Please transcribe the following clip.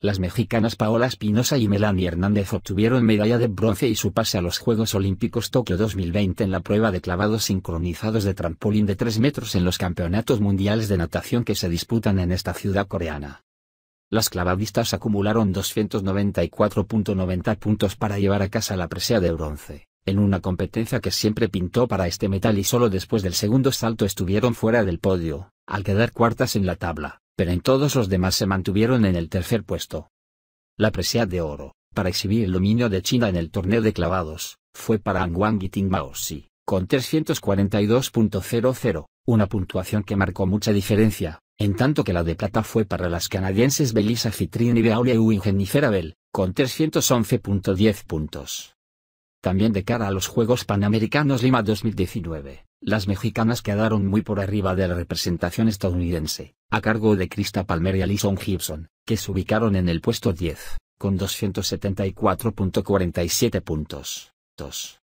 Las mexicanas Paola Espinosa y Melanie Hernández obtuvieron medalla de bronce y su pase a los Juegos Olímpicos Tokio 2020 en la prueba de clavados sincronizados de trampolín de 3 metros en los campeonatos mundiales de natación que se disputan en esta ciudad coreana. Las clavadistas acumularon 294.90 puntos para llevar a casa la presea de bronce, en una competencia que siempre pintó para este metal y solo después del segundo salto estuvieron fuera del podio, al quedar cuartas en la tabla pero en todos los demás se mantuvieron en el tercer puesto. La presea de oro, para exhibir el dominio de China en el torneo de clavados, fue para Wang Xi, con 342.00, una puntuación que marcó mucha diferencia, en tanto que la de plata fue para las canadienses Belisa Citrin y Beaulieu y Jennifer con 311.10 puntos. También de cara a los Juegos Panamericanos Lima 2019, las mexicanas quedaron muy por arriba de la representación estadounidense, a cargo de Krista Palmer y Alison Gibson, que se ubicaron en el puesto 10, con 274.47 puntos. 2.